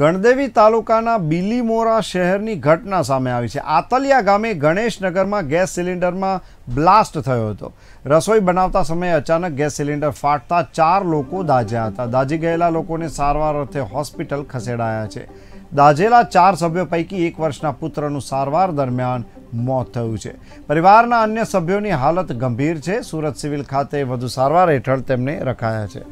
ગણદેવી તાલુકાના બિલીમોરા શહેરની ઘટના સામે આવી છે આતલિયા ગામે ગણેશનગરમાં ગેસ સિલિન્ડરમાં બ્લાસ્ટ થયો હતો રસોઈ બનાવતા સમયે અચાનક ગેસ સિલિન્ડર ફાટતા ચાર લોકો દાજ્યા હતા દાજી ગયેલા લોકોને સારવાર અર્થે હોસ્પિટલ ખસેડાયા છે દાજેલા ચાર સભ્યો પૈકી એક વર્ષના પુત્રનું સારવાર દરમિયાન મોત થયું છે પરિવારના અન્ય સભ્યોની હાલત ગંભીર છે સુરત સિવિલ ખાતે વધુ સારવાર હેઠળ તેમને રખાયા છે